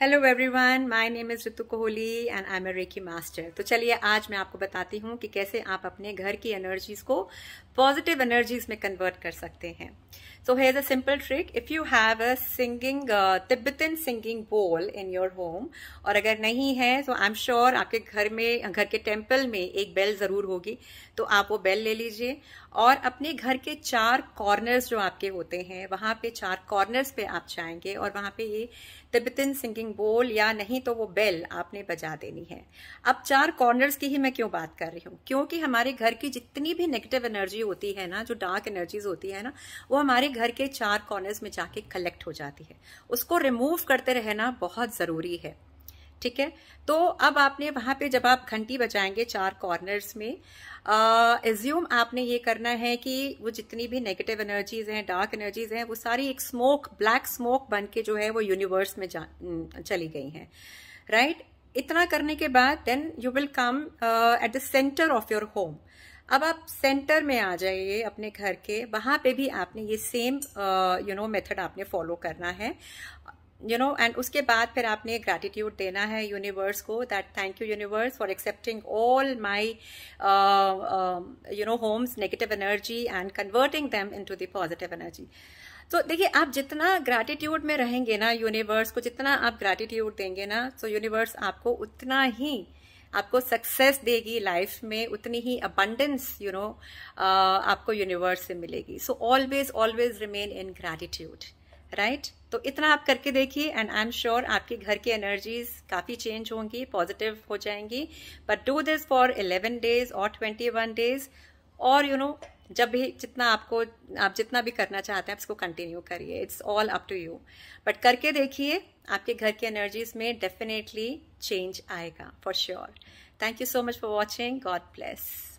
Hello everyone my name is Ritu Kohli and I am a reiki master तो चलिए आज मैं आपको बताती हूँ कि कैसे आप अपने घर की एनर्जीज को पॉजिटिव एनर्जीज में कन्वर्ट कर सकते हैं so here's a simple trick if you have a singing Tibetan singing bowl in your home और अगर नहीं है तो आई एम श्योर आपके घर में घर के टेम्पल में एक बेल ज़रूर होगी तो आप वो बेल ले लीजिए और अपने घर के चार कॉर्नर्स जो आपके होते हैं वहां पे चार कॉर्नर्स पे आप जाएंगे और वहां पे ये तिब्बतन सिंगिंग रिंग बोल या नहीं तो वो बेल आपने बजा देनी है अब चार कॉर्नर्स की ही मैं क्यों बात कर रही हूँ क्योंकि हमारे घर की जितनी भी नेगेटिव एनर्जी होती है ना जो डार्क एनर्जीज होती है ना वो हमारे घर के चार कॉर्नर्स में जाके कलेक्ट हो जाती है उसको रिमूव करते रहना बहुत ज़रूरी है ठीक है तो अब आपने वहां पे जब आप घंटी बजाएंगे चार कॉर्नर्स में एज्यूम आपने ये करना है कि वो जितनी भी नेगेटिव एनर्जीज हैं डार्क एनर्जीज हैं वो सारी एक स्मोक ब्लैक स्मोक बन के जो है वो यूनिवर्स में चली गई हैं राइट right? इतना करने के बाद then you will come at the centre of your home अब आप सेंटर में आ जाइए अपने घर के वहां पे भी आपने ये सेम यू नो मेथड आपने फॉलो करना है यू नो एंड उसके बाद फिर आपने ग्रैटिट्यूड देना है यूनिवर्स को that thank you universe for accepting all my you know homes negative energy and converting them into the positive energy तो देखिए आप जितना ग्रैटिट्यूड में रहेंगे ना यूनिवर्स को जितना आप ग्रैटिट्यूड देंगे ना सो so यूनिवर्स आपको उतना ही आपको सक्सेस देगी लाइफ में उतनी ही अबंडेंस यू नो आपको यूनिवर्स से मिलेगी so always always remain in gratitude right right? तो इतना आप करके देखिए एंड आई एम श्योर आपके घर की एनर्जीज काफ़ी चेंज होंगी पॉजिटिव हो जाएंगी but do this for 11 days और 21 डेज और यू you नो know, जब भी जितना आपको आप जितना भी करना चाहते हैं आप इसको कंटिन्यू करिए it's all up to you but करके देखिए आपके घर की एनर्जीज में डेफिनेटली चेंज आएगा for sure thank you so much for watching God bless